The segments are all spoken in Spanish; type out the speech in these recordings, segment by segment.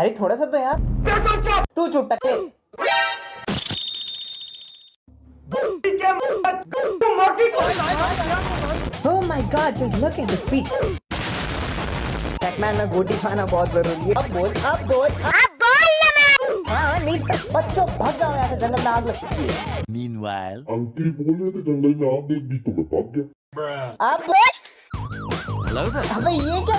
अरे थोड़ा सा तो यार तू चुप टके Oh my god, just look at the गोटी खाना बहुत जरूरी है अब बोल अब बोल अब बोल नहीं बच्चों भाग जाओ यहाँ से जंगल में आग लग सकती है Meanwhile जंगल में अब बोल अबे ये क्या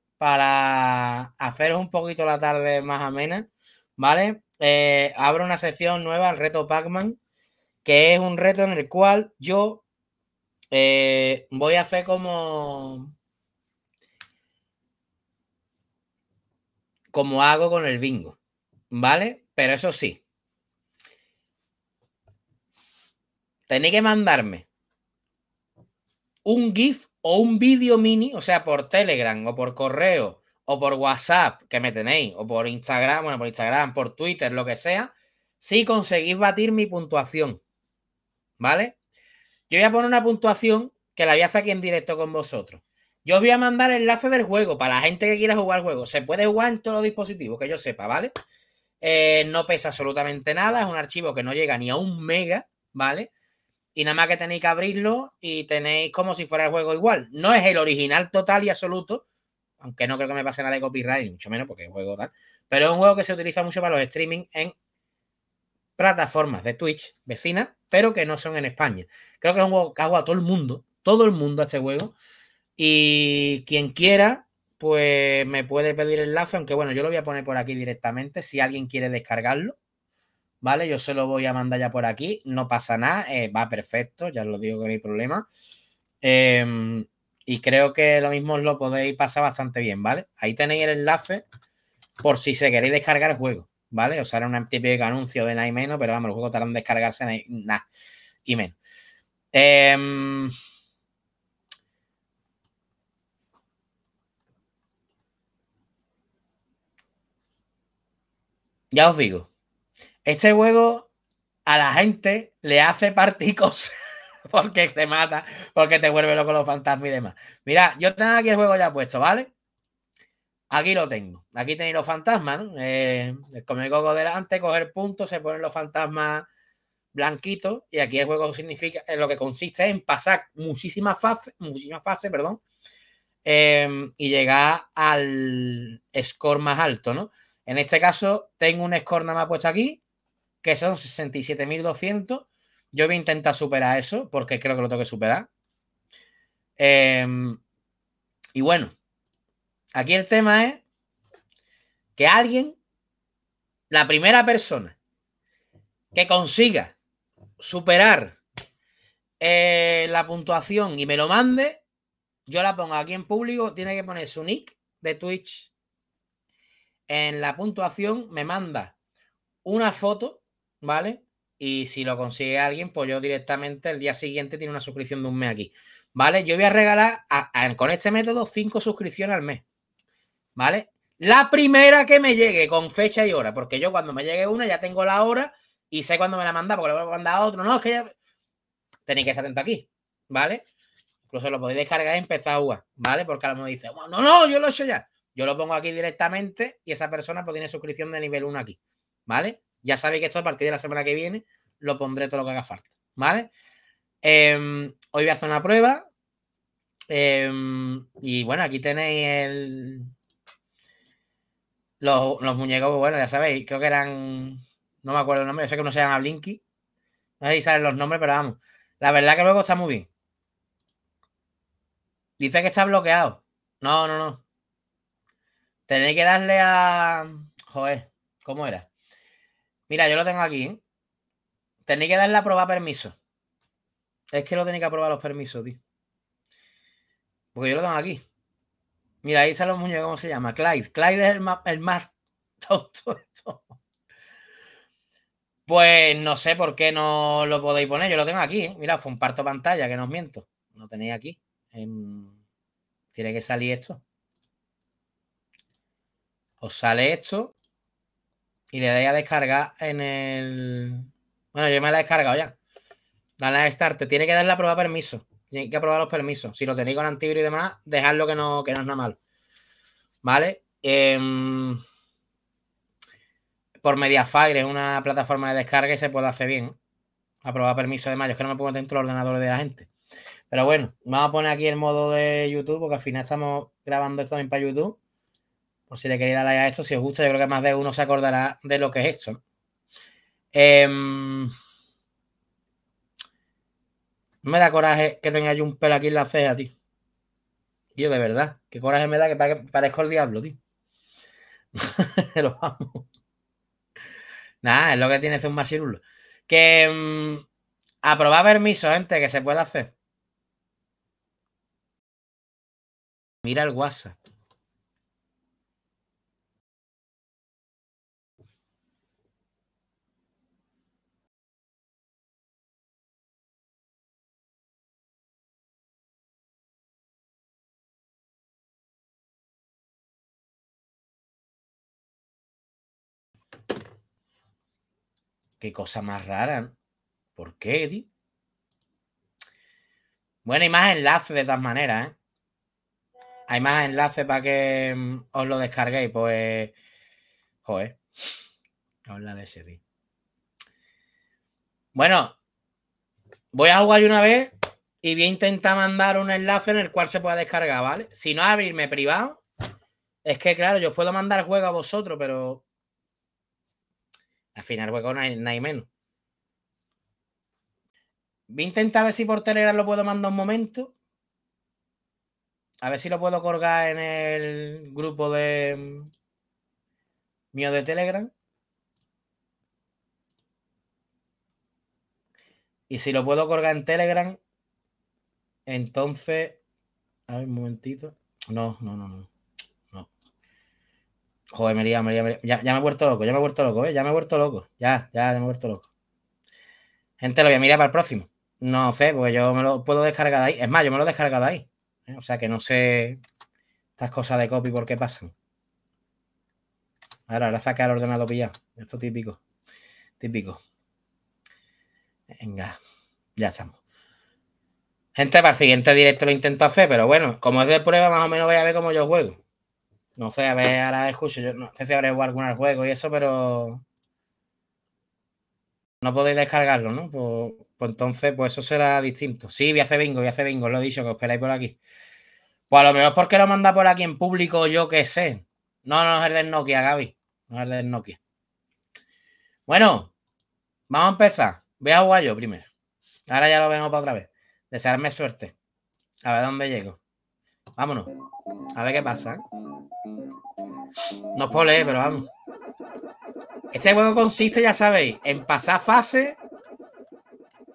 para haceros un poquito la tarde más amena, ¿vale? Eh, abro una sección nueva, el reto Pac-Man, que es un reto en el cual yo eh, voy a hacer como... como hago con el bingo, ¿vale? Pero eso sí, tenéis que mandarme un GIF o un vídeo mini, o sea, por Telegram o por correo o por WhatsApp que me tenéis o por Instagram, bueno, por Instagram, por Twitter, lo que sea, si conseguís batir mi puntuación. ¿Vale? Yo voy a poner una puntuación que la voy a hacer aquí en directo con vosotros. Yo os voy a mandar el enlace del juego para la gente que quiera jugar el juego. Se puede jugar en todos los dispositivos, que yo sepa, ¿vale? Eh, no pesa absolutamente nada, es un archivo que no llega ni a un mega, ¿vale? y nada más que tenéis que abrirlo y tenéis como si fuera el juego igual. No es el original total y absoluto, aunque no creo que me pase nada de copyright, ni mucho menos porque es juego tal, pero es un juego que se utiliza mucho para los streaming en plataformas de Twitch vecinas, pero que no son en España. Creo que es un juego que hago a todo el mundo, todo el mundo a este juego, y quien quiera, pues me puede pedir el enlace, aunque bueno, yo lo voy a poner por aquí directamente si alguien quiere descargarlo ¿vale? Yo se lo voy a mandar ya por aquí, no pasa nada, eh, va perfecto, ya os lo digo que no hay problema. Em, y creo que lo mismo os lo podéis pasar bastante bien, ¿vale? Ahí tenéis el enlace por si se queréis descargar el juego, ¿vale? O sea, un típico anuncio de nada y menos, pero vamos, el juego tardan en descargarse nada y menos. Em, ya os digo, este juego a la gente le hace particos porque te mata, porque te vuelve loco los fantasmas y demás. Mira, yo tengo aquí el juego ya puesto, ¿vale? Aquí lo tengo. Aquí tenéis los fantasmas, ¿no? con eh, el gogo delante, coger puntos, se ponen los fantasmas blanquitos y aquí el juego significa, eh, lo que consiste en pasar muchísimas fases, muchísimas fases, perdón, em, y llegar al score más alto, ¿no? En este caso tengo un score nada más puesto aquí que son 67.200. Yo voy a intentar superar eso porque creo que lo tengo que superar. Em, y bueno, aquí el tema es que alguien, la primera persona que consiga superar eh, la puntuación y me lo mande, yo la pongo aquí en público, tiene que poner su nick de Twitch. En la puntuación me manda una foto ¿vale? Y si lo consigue alguien, pues yo directamente el día siguiente tiene una suscripción de un mes aquí. ¿Vale? Yo voy a regalar con este método cinco suscripciones al mes. ¿Vale? La primera que me llegue con fecha y hora, porque yo cuando me llegue una ya tengo la hora y sé cuándo me la manda, porque la voy a mandar otro. No, es que ya. Tenéis que estar atento aquí, ¿vale? Incluso lo podéis descargar y empezar a jugar, ¿vale? Porque a lo mejor dice, no, no, yo lo he hecho ya. Yo lo pongo aquí directamente y esa persona pues tiene suscripción de nivel 1 aquí, ¿vale? Ya sabéis que esto a partir de la semana que viene lo pondré todo lo que haga falta, ¿vale? Em, hoy voy a hacer una prueba. Em, y bueno, aquí tenéis el, los, muñecos, pues bueno, ya sabéis, creo que eran. No me acuerdo el nombre, yo sé que no se llama Blinky. No sé los nombres, pero vamos. La verdad que luego está muy bien. Dice que está bloqueado. No, no, no. Tenéis que darle a. Joder, ¿cómo era? Mira, yo lo tengo aquí. ¿eh? Tenéis que darle a prueba permiso. Es que lo tenéis que aprobar los permisos, tío. Porque yo lo tengo aquí. Mira, ahí sale los muñecos. ¿cómo se llama? Clive. Clive es el más, el Pues no sé por qué no lo podéis poner. Yo lo tengo aquí. ¿eh? Mira, os comparto pantalla, que no os miento. Lo tenéis aquí. Tiene que salir esto. Os sale esto y le dais a descargar en el. Bueno, yo me la he descargado ya. Dale a Start, te tiene que dar la prueba permiso. Tiene que aprobar los permisos. Si lo tenéis con antivirus y demás, dejadlo que no, que no es nada mal ¿Vale? Em, por Mediafire una plataforma de descarga y se puede hacer bien. Aprobar permiso de mayo. Es que no me pongo dentro del ordenador de la gente. Pero bueno, vamos a poner aquí el modo de YouTube, porque al final estamos grabando esto también para YouTube. Por si le quería darle a esto, si os gusta, yo creo que más de uno se acordará de lo que es esto. Em, me da coraje que tenga yo un pelo aquí en la ceja, tío. Yo, de verdad, qué coraje me da que parezco el diablo, tío. lo amo. Nada, es lo que tiene un masirulo. Que em, aprobar permiso, gente, que se puede hacer. Mira el WhatsApp. Qué cosa más rara. ¿Por qué, tío? Bueno, hay más enlaces de todas maneras, ¿eh? Hay más enlaces para que mm, os lo descarguéis, pues. Joder. Habla de Bueno, voy a jugar una vez y voy a intentar mandar un enlace en el cual se pueda descargar, ¿vale? Si no abrirme privado, es que claro, yo os puedo mandar juego a vosotros, pero al final juego no hay menos. Voy a intentar ver si por Telegram lo puedo mandar un momento. A ver si lo puedo colgar en el grupo de mm, mío de Telegram. Y si lo puedo colgar en Telegram, entonces. A ver, un momentito. No, no, no, no. Joder, me he Ya, me he vuelto loco, ya me he vuelto loco, ¿eh? Ya me he vuelto loco. Ya, ya, ya me he vuelto loco. Gente, lo voy a mirar para el próximo. No sé, porque yo me lo puedo descargar de ahí. Es más, yo me lo he descargado ahí. ¿eh? O sea que no sé estas cosas de copy por qué pasan. Ahora, ahora saca el ordenador pillado. Esto típico. Típico. Venga, ya estamos. Gente, para el siguiente directo lo intento hacer, pero bueno, como es de prueba, más o menos voy a ver cómo yo juego. No sé, a ver, ahora escucho. Yo no sé si habré jugado alguna juego y eso, pero. No podéis descargarlo, ¿no? Pues, pues, entonces, pues eso será distinto. Sí, voy a hacer bingo, voy a hacer bingo, lo he dicho, que os esperáis por aquí. Pues a lo mejor porque lo manda por aquí en público, yo qué sé. No, no es el del Nokia, Gaby. No es el del Nokia. Bueno, vamos a empezar. Voy a jugar yo primero. Ahora ya lo vengo para otra vez. Desearme suerte. A ver dónde llego. Vámonos. A ver qué pasa. No os puedo leer, pero vamos. Este juego consiste, ya sabéis, en pasar fase,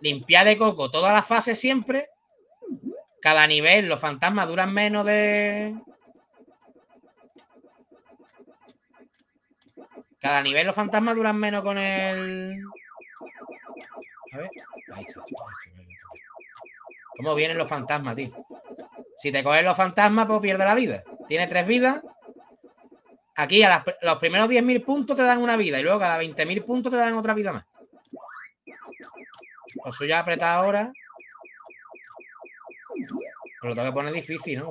limpiar de coco todas las fases siempre. Cada nivel, los fantasmas duran menos de. Cada nivel, los fantasmas duran menos con el. A ¿Cómo vienen los fantasmas, tío? Si te cogen los fantasmas, pues pierde la vida. Tiene tres vidas. Aquí a los primeros 10.000 puntos te dan una vida y luego cada 20.000 puntos te dan otra vida más. O suyo ya apretado ahora. Pero lo tengo que poner difícil, ¿no?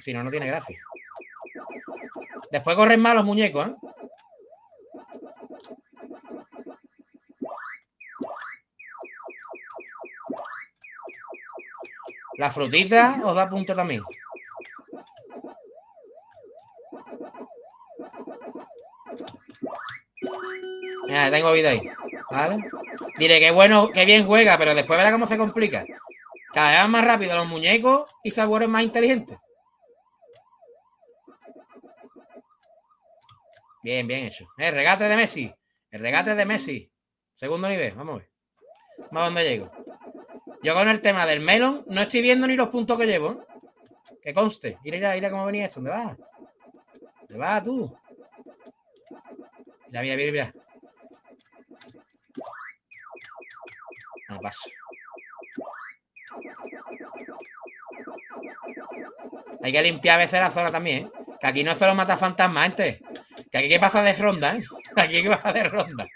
si no, no tiene gracia. Después corren mal los muñecos, ¿eh? ¿La frutita os da punto también? Mira, tengo vida ahí. ¿Vale? Diré que bueno, que bien juega, pero después verá cómo se complica. Cada vez más rápido los muñecos y se más inteligentes. Bien, bien hecho. El eh, regate de Messi. El regate de Messi. Segundo nivel. Vamos a ver. Vamos a dónde llego. Yo con el tema del melón no estoy viendo ni los puntos que llevo. Que conste. Mira, mira, mira cómo venía esto. ¿Dónde vas? ¿Dónde vas tú? Mira, mira, mira, mira. No ah, pasa Hay que limpiar a veces la zona también. ¿eh? Que aquí no solo mata fantasmas, gente. Que aquí qué pasa de ronda, ¿eh? Aquí qué que pasa de ronda.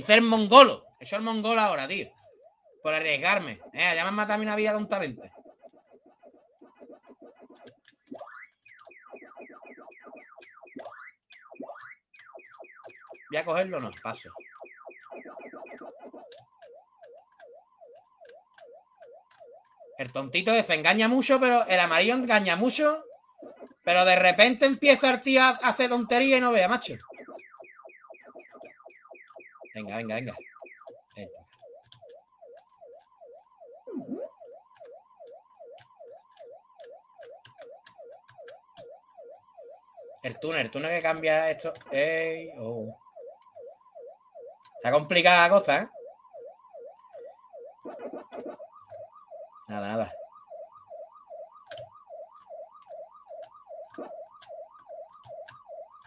Hice el mongolo. eso es el mongolo ahora, tío. Por arriesgarme. Eh, ya me han matado a mí una vida tontamente. Voy a cogerlo, no, paso. El tontito ese engaña mucho, pero el amarillo engaña mucho. Pero de repente empieza el tío a hacer tontería y no vea, macho. Venga, venga, venga. El túnel, el túnel que cambia esto. Ey, oh. Está complicada la cosa, ¿eh? Nada, nada.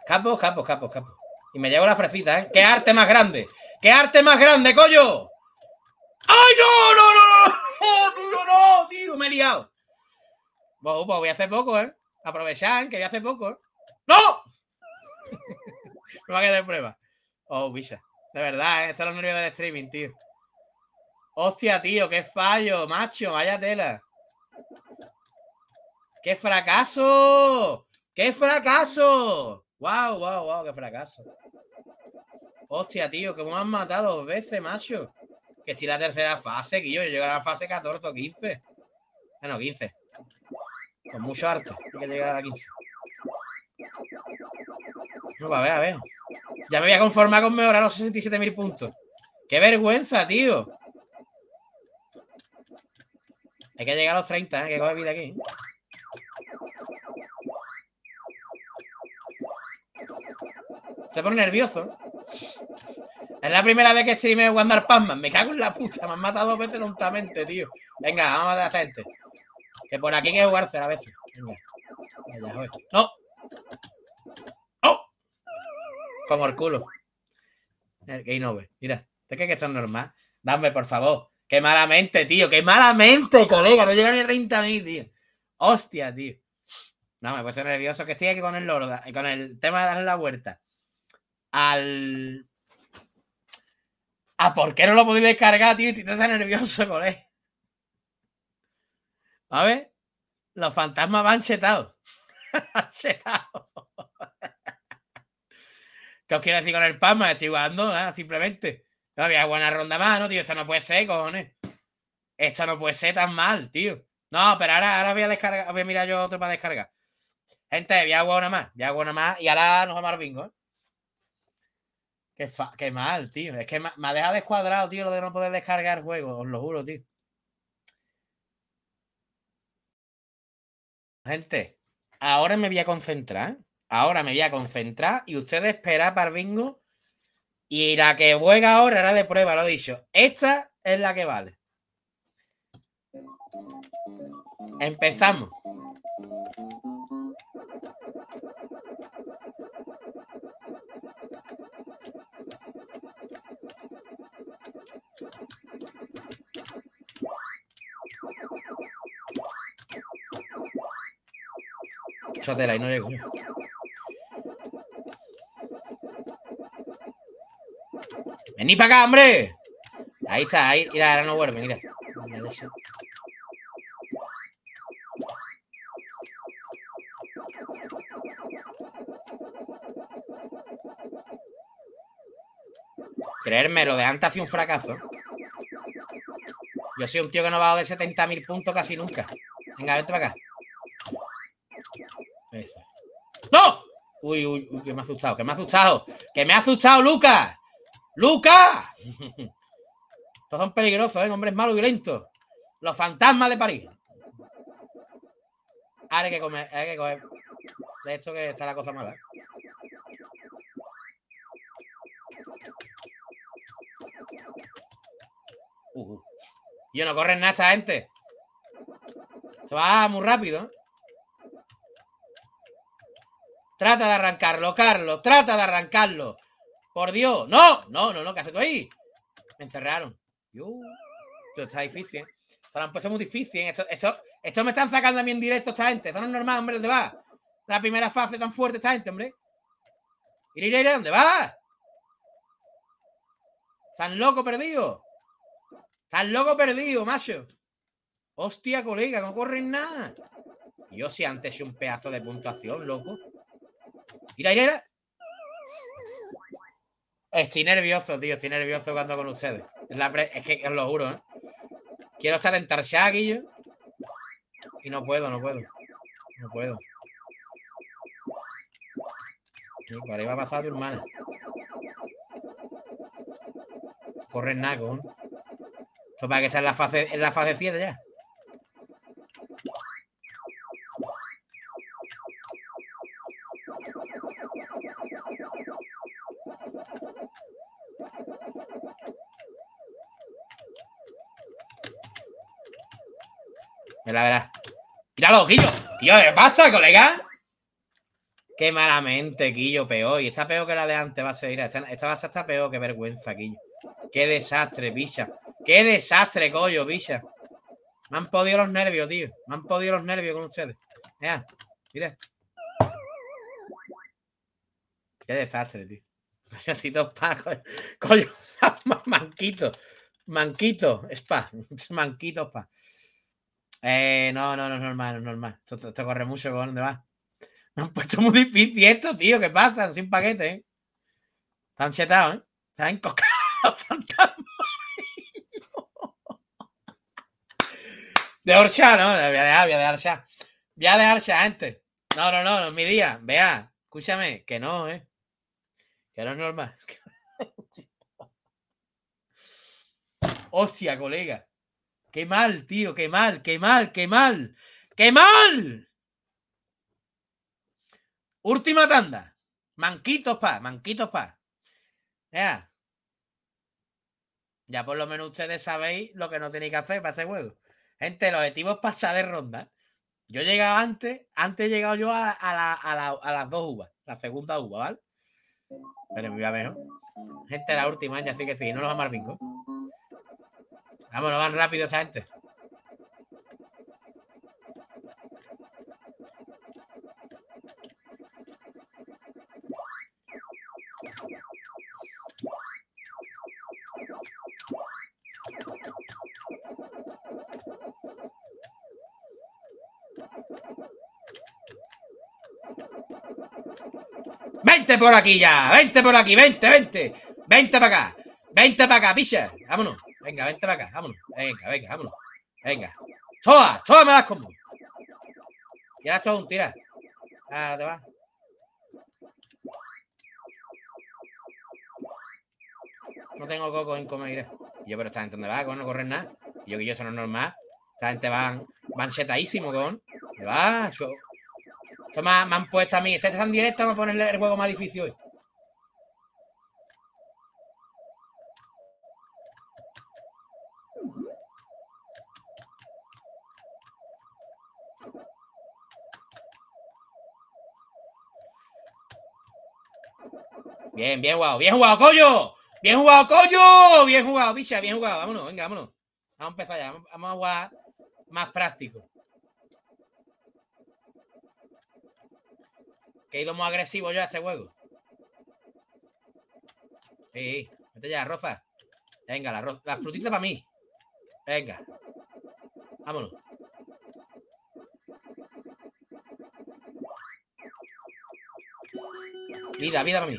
Campo, capo, capo, capo. Y me llevo la fresita, ¿eh? ¡Qué arte más grande! ¡Qué arte más grande, coño! ¡Ay, no, no, no, no! ¡No, no, no! Tío, me he liado. Bueno, pues voy a hacer poco, ¿eh? Aprovechar, ¿eh? que voy a hacer poco, ¿eh? ¡No! me va a quedar de prueba. Oh, Visa. De verdad, ¿eh? está los nervios del streaming, tío. Hostia, tío, qué fallo, macho, vaya tela. ¡Qué fracaso! ¡Qué fracaso! ¡Wow, wow, wow! ¡Qué fracaso! Hostia, tío, que me han matado dos veces, macho. Que si la tercera fase, que yo, llego a la fase 14 o 15. Bueno, 15. Con mucho harto que llegar a la 15. No, a ver, a ver. Ya me voy a conformar con mejorar los 67.000 puntos. ¡Qué vergüenza, tío! Hay que llegar a los 30, ¿eh? Que coge vida aquí. Se pone nervioso. Es la primera vez que streameo Wandar Pazman. Me cago en la puta. Me han matado dos veces lontamente, tío. Venga, vamos a matar gente. Que por aquí hay que jugarse a veces. Venga. ¡No! ¡Oh! Como el culo. El Game Over. Mira, ¿te este crees que es normal? Dame, por favor. Qué malamente, tío. Qué malamente, colega. No llega ni a 30.000, tío. Hostia, tío. No, me ser nervioso que estoy aquí con el loro, con el tema de darle la vuelta al ¿A ah, por qué no lo podéis descargar, tío? Si te estás nervioso con él. A ver, los fantasmas van setados. chetado. ¿Qué os quiero decir con el Pasma? Estoy jugando, simplemente. No había buena ronda más, ¿no, tío? Esto no puede ser, cojones. Esta no puede ser tan mal, tío. No, pero ahora, ahora voy a descargar. Voy a mirar yo otro para descargar. Gente, voy a jugar una más. Voy a una más. Y ahora nos vamos al bingo, ¿eh? Qué, fa mal, tío. Es que me, ha dejado descuadrado, tío, lo de no poder descargar juegos, os lo juro, tío. Gente, ahora me voy a concentrar. Ahora me voy a concentrar y ustedes esperar para bingo. Y la que juega ahora era de prueba, lo he dicho. Esta es la que vale. Empezamos. Venid y no Vení para acá, hombre. Ahí está, ahí. Mira, ahora no vuelve, mira. Creerme, lo de antes fue un fracaso. Yo soy un tío que no va a de 70.000 puntos casi nunca. Venga, vente para acá. Uy, uy, uy, que me ha asustado, que me ha asustado, que me ha asustado, Lucas. ¡Lucas! Estos son peligrosos, ¿eh? hombres malos y violentos. Los fantasmas de París. Ahora hay que comer, hay que comer. De hecho, que está la cosa mala. ¿Y ¿eh? uh, uh. yo no corren nada esta gente. Se va muy rápido. ¿eh? Trata de arrancarlo, Carlos. Trata de arrancarlo. Por Dios. No, no, no, no. ¿Qué haces ahí? Me encerraron. esto está difícil. ¿eh? Esto muy difícil. ¿eh? Esto, esto, me están sacando a mí en directo esta gente. Esto no es normal, hombre. ¿Dónde va? La primera fase tan fuerte esta gente, hombre. Ir, ¿dónde va? Están loco perdido. Están loco perdido, macho. Hostia, colega, no corren nada. Yo si antes un pedazo de puntuación, loco. Mira, mira, Estoy nervioso, tío. Estoy nervioso jugando con ustedes. Es, que os lo juro, ¿eh? Quiero estar en y yo... Y no puedo, no puedo. No puedo. por ahí va a pasar tu hermana. Corre Naco. ¿eh? Esto para que sea en la fase, en la fase 7 ya. la verdad. Míralo, Guillo. Tío, ¿qué pasa, colega? Qué malamente, Guillo, peor. Y está peor que la de antes, va a seguir Esta, esta va a peor, qué vergüenza, Guillo. Qué desastre, bicha. Qué desastre, coño, bicha. Me han podido los nervios, tío. Me han podido los nervios con ustedes. mira. Qué desastre, tío. coño. Manquito. Manquito, spa. Manquito, pa'! Eh, no, no, no es normal, no es normal. Esto, corre mucho, con dónde va? Me han puesto muy difícil esto, tío. ¿Qué pasa? Sin paquete, ¿eh? Están chetados, ¿eh? Están encocados, están tan De Orsha, ¿no? Voy a dejar, voy a dejar ya. Voy a dejar antes. No, no, no, no es mi día. Vea, escúchame, que no, ¿eh? Que no es normal. Hostia, colega. Qué mal, tío, qué mal, qué mal, qué mal, qué mal. Última tanda. Manquitos pa, manquitos pa. Ya. Ya por lo menos ustedes sabéis lo que no tenéis que hacer para ese juego. Gente, el objetivo es pasar de ronda. Yo llegaba antes, antes he llegado yo a, las dos uvas, la segunda uva, ¿vale? Pero me voy mejor. Gente, la última, ya así que sí, no nos vamos al Vámonos, van rápido esta gente. Vente por aquí ya, vente por aquí, vente, vente, vente para acá, vente para acá, picha, vámonos. Venga, vente para acá, vámonos. Venga, venga, vámonos. Venga. ¡Toa! toda me das como! Ya, un tira. Ah, te va. No tengo coco en comer. Yo, pero esta gente donde va, con no correr nada. Yo que yo, eso no es normal. Esta gente van, van setadísimo, con. ¿Te va? Yo... Esto me, me, han puesto a mí. Este está en directo, a ponerle el juego más difícil hoy. Bien, bien jugado, bien jugado, coño! Bien jugado, coño! Bien jugado, bicha! bien jugado. Vámonos, venga, vámonos. Vamos a empezar ya, vamos a jugar más práctico. Que he ido muy agresivo yo a este juego. Sí, vete ya, Roza. Venga, la, la frutita para mí. Venga. Vámonos. Vida, vida para mí.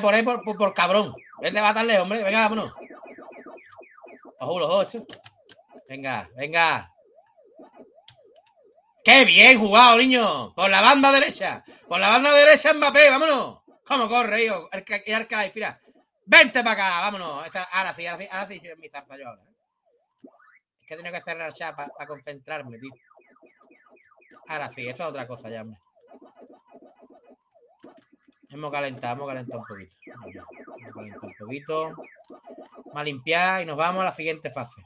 por ahí por, cabrón. Ven de matarle, hombre. Venga, vámonos. Ojo, los ocho Venga, venga. ¡Qué bien jugado, niño! Por la banda derecha. Por la banda derecha, Mbappé. Vámonos. ¿Cómo corre, hijo? Y fila! mira. Vente para acá, vámonos. ahora sí, ahora sí, ahora sí, mi zarza yo ahora. ¿eh? Es que he que cerrar ya para concentrarme, tío. Ahora sí, esto es otra cosa ya, Hemos calentado, hemos calentado un poquito. Hemos un poquito. Vamos a limpiar y nos vamos a la siguiente fase.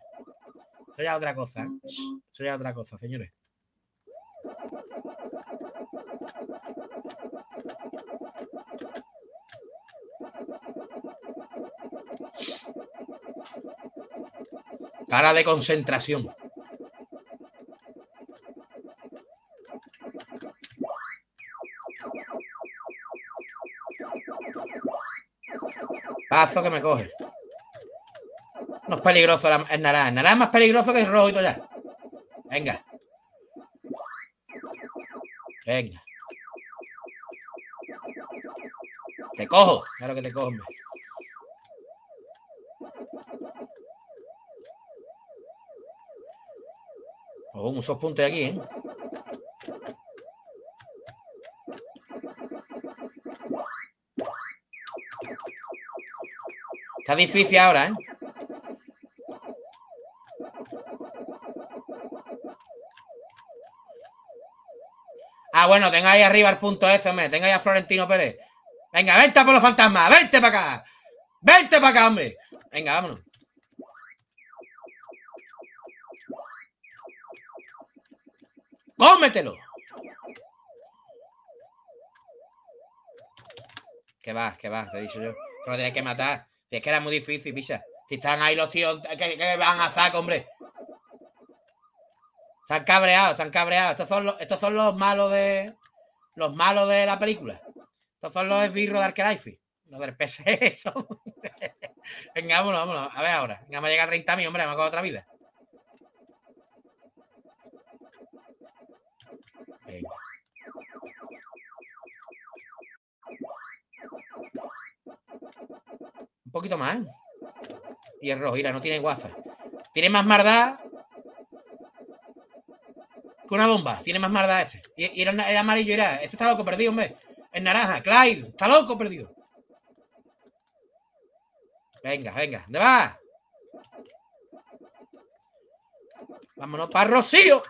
Esto ya es otra cosa, ¿eh? Esto ya es otra cosa, señores. Cara de concentración. que me coge. No es peligroso la, el naranja. naranja es más peligroso que el rojo y todo ya. Venga. Venga. Te cojo. Claro que te cojo. Unos Oh, muchos puntos aquí, ¿eh? Está difícil ahora, ¿eh? Ah, bueno, tenga ahí arriba el punto F, hombre. Tenga ahí a Florentino Pérez. Venga, vente por los fantasmas. Vente para acá. Vente para acá, hombre. Venga, vámonos. ¡Cómetelo! ¿Qué vas? ¿Qué vas? te he yo. Te lo tienes que matar. Si es que era muy difícil, pisa. Si están ahí los tíos que, van a saco, hombre. Están cabreados, están cabreados. Estos son los, estos son los malos de. Los malos de la película. Estos son los esbirros de Arkelaifi. Los del PC son. Venga, vámonos, vámonos. A ver ahora. Venga, me llega a 30.000, hombre, me acuerdo otra vida. poquito más. Y el rojo, mira, no tiene guaza. Tiene más marda Con una bomba. Tiene más maldad este. Y, era, amarillo, era. Este está loco perdido, hombre. En naranja. Clyde, está loco perdido. Venga, venga. ¿Dónde va? Vámonos para Rocío.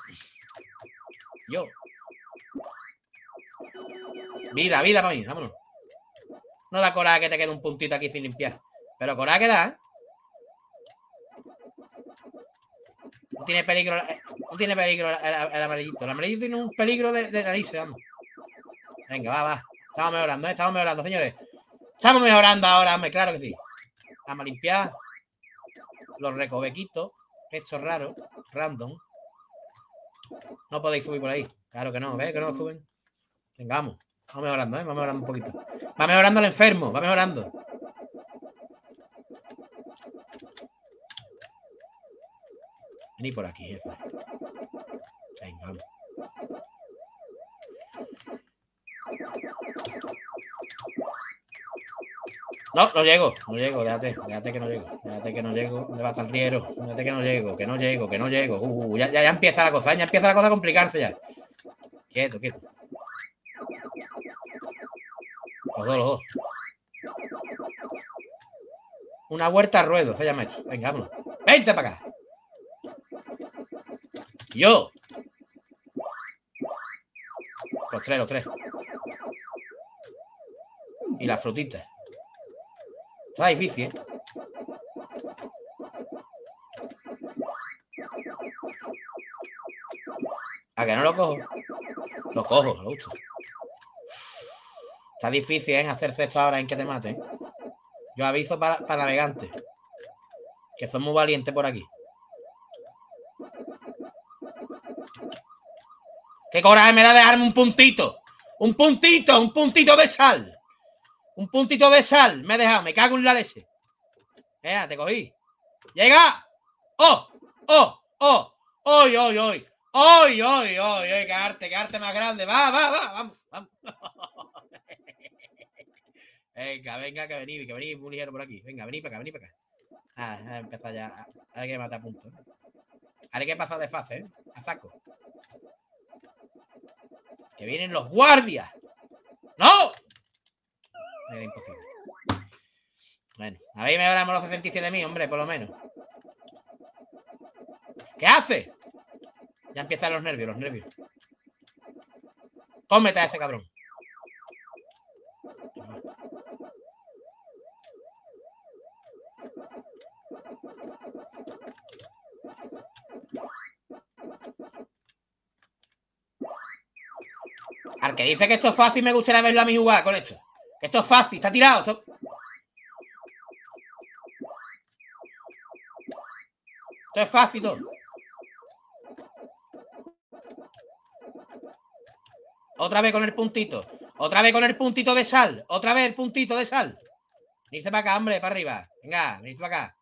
Yo. Vida, vida para mí. Vámonos. No da coraje que te quede un puntito aquí sin limpiar. Pero coraje que da, ¿eh? No tiene peligro, no tiene peligro el, amarillito. El amarillito tiene un peligro de, de nariz, vamos. Venga, va, va. Estamos mejorando, ¿eh? estamos mejorando, señores. Estamos mejorando ahora, hombre, claro que sí. Vamos a limpiar los recovequitos. Esto raro, random. No podéis subir por ahí. Claro que no, ¿ves? Que no suben. Venga, vamos. Vamos mejorando, ¿eh? Vamos mejorando un poquito. Va mejorando el enfermo, va mejorando. Vení por aquí, jefe. Venga, vamos. No, no llego, no llego, déjate, déjate que no llego, déjate que no llego, ¿dónde va el riero? Déjate que no llego, que no llego, que no llego. Uh, uh, ya, ya, empieza la cosa, ya empieza la cosa a complicarse ya. Quieto, quieto. Los dos, los dos. Una vuelta a ruedo, se llama esto. Venga, vámonos. Vente para acá. Yo. Los tres, los tres. Y las frutitas. Está difícil, ¿eh? ¿A que no lo cojo? Lo cojo, lo uso. Está difícil, en ¿eh? Hacerse esto ahora en que te maten. ¿eh? Yo aviso para, para navegantes. Que son muy valientes por aquí. Qué coraje me da dejarme un puntito. Un puntito, un puntito de sal. Un puntito de sal. Me he dejado, me cago en la leche. Ea, te cogí. Llega. Oh, oh, oh. Hoy, hoy, hoy. Hoy, hoy, hoy, Qué arte, qué arte más grande. Va, va, va. Vamos, venga, venga, que venís, que venís muy ligero por aquí. Venga, vení para acá, vení para acá. Ah, empezar ya. Ahora hay que matar punto Ahora hay que pasar de fase, ¿eh? A saco que vienen los guardias. ¡No! Era imposible. Bueno, a ver, me hablamos los 67 mí, hombre, por lo menos. ¿Qué hace? Ya empiezan los nervios, los nervios. Cómete a ese cabrón. dice que esto es fácil, me gustaría verlo a mí jugar con esto. Que esto es fácil, está tirado. Esto... es fácil Otra vez con el puntito. Otra vez con el puntito de sal. Otra vez el puntito de sal. Venirse para acá, hombre, para arriba. Venga, venirse para acá.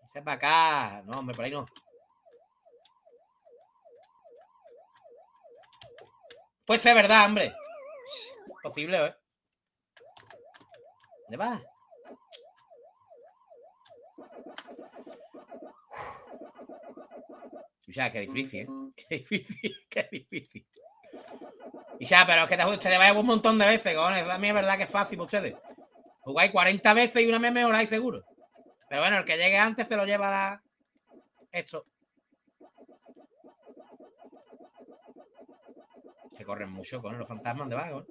Venirse para acá. No, hombre, por ahí no. Puede ser verdad, hombre. Posible, ¿eh? ¿Dónde va? Ya, qué difícil, ¿eh? Qué difícil, qué difícil. Y ya, pero es que te, a vayan un montón de veces, cojones. A mí es verdad que es fácil ustedes. Jugáis 40 veces y una vez mejoráis seguro. Pero bueno, el que llegue antes se lo lleva la... esto. corren mucho, con los fantasmas de vago.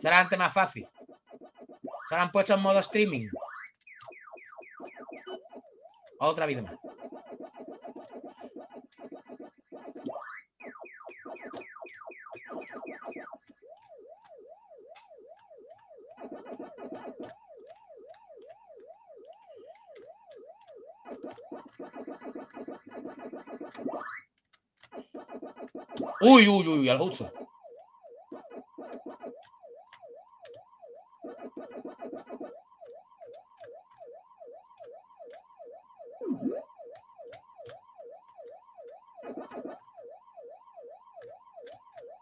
Será antes más fácil. Se lo han puesto en modo streaming. Otra vida más. Uy, uy, uy, al justo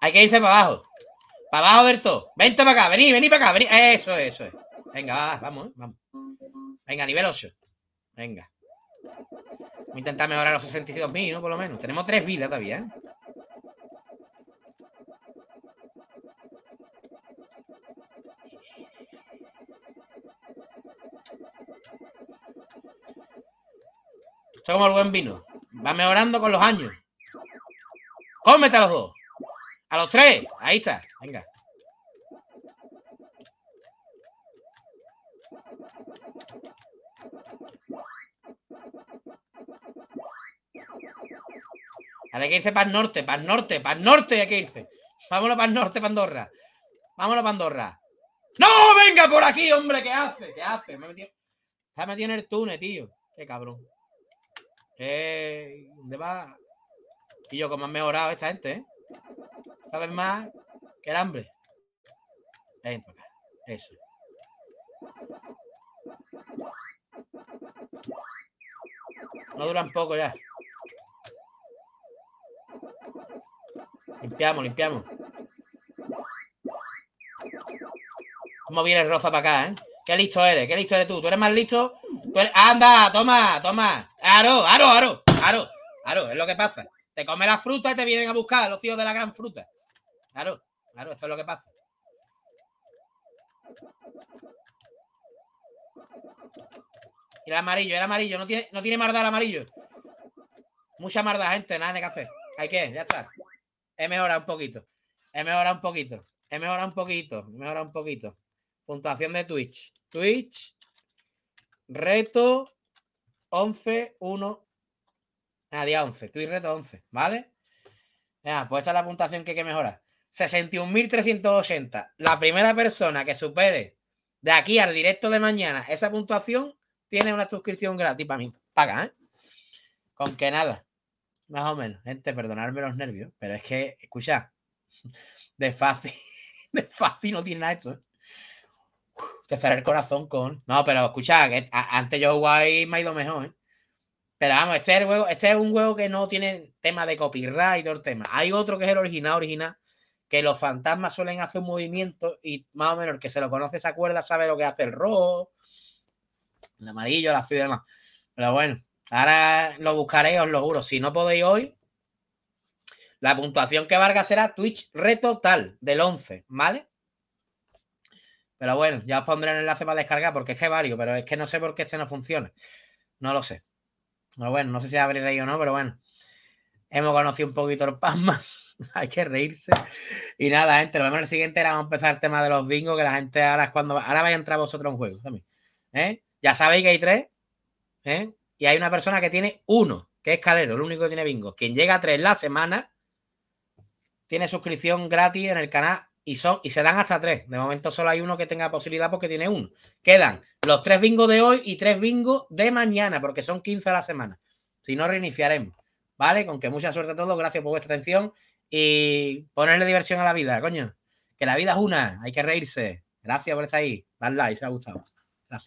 Hay que irse para abajo. Para abajo, Berto. Vente para acá, vení, vení para acá. Vení. Eso es, eso es. Venga, vamos, eh, vamos. Venga, nivel 8. Venga. Voy a intentar mejorar los 62.000, ¿no? Por lo menos. Tenemos tres vidas todavía, ¿eh? como el buen vino. Va mejorando con los años. Cómete a los dos. A los tres. Ahí está. Venga. hay que irse para el norte, para el norte, para el norte hay que irse. Vámonos para el norte, Pandorra. Vámonos, Pandorra. ¡No! ¡Venga por aquí, hombre! ¿Qué hace? ¿Qué hace? Me me en el túnel, tío. Qué cabrón. Eh, ¿Dónde va? Y yo, como han mejorado esta gente, ¿eh? Saben más que el hambre. Ven para Eso. No duran poco ya. Limpiamos, limpiamos. ¿Cómo viene el roza para acá, eh? Qué listo eres, qué listo eres tú. Tú eres más listo. Anda, toma, toma. Aro, aro, aro, aro, aro, es lo que pasa. Te come la fruta y te vienen a buscar los hijos de la gran fruta. Claro, claro, eso es lo que pasa. El amarillo, el amarillo, no tiene, no tiene marda el amarillo. Mucha marda gente, nada de café. Hay que, ya está. He mejorado un poquito. He mejorado un poquito. He mejorado un poquito. He mejorado un poquito. Puntuación de Twitch. Twitch. Reto 11, 1. Ah, día 11. y reto 11, ¿vale? pues esa es la puntuación que hay que mejorar. 61.380. La primera persona que supere de aquí al directo de mañana esa puntuación tiene una suscripción gratis para mí. Paga, ¿eh? Con que nada. Más o menos. Gente, perdonadme los nervios, pero es que, escucha, de fácil, de fácil no tiene nada hecho te cerré el corazón con. No, pero escucha, que antes yo jugaba y me ha ido mejor, ¿eh? Pero vamos, este es, el juego, este es un juego que no tiene tema de copyright y el tema. Hay otro que es el original, original, que los fantasmas suelen hacer un movimiento y más o menos el que se lo conoce se acuerda, sabe lo que hace el rojo, el amarillo, la ciudad y demás. Pero bueno, ahora lo buscaré, os lo juro. Si no podéis hoy, la puntuación que valga será Twitch retotal del 11, ¿vale? Pero bueno, ya os pondré el enlace para descargar porque es que hay varios, pero es que no sé por qué este no funciona. No lo sé. Pero bueno, no sé si abriré o no, pero bueno. Hemos conocido un poquito el Pasma. hay que reírse. Y nada, gente, lo vemos en el siguiente. Era vamos a empezar el tema de los bingos, que la gente ahora es cuando... Ahora vais a entrar vosotros en juego también. ¿Eh? Ya sabéis que hay tres. ¿eh? Y hay una persona que tiene uno, que es Calero, el único que tiene bingo. Quien llega a tres la semana, tiene suscripción gratis en el canal y, son, y se dan hasta tres. De momento solo hay uno que tenga posibilidad porque tiene uno. Quedan los tres bingos de hoy y tres bingos de mañana, porque son 15 a la semana. Si no, reiniciaremos. ¿Vale? Con que mucha suerte a todos. Gracias por vuestra atención y ponerle diversión a la vida, coño. Que la vida es una, hay que reírse. Gracias por estar ahí. Dale like si os ha gustado. La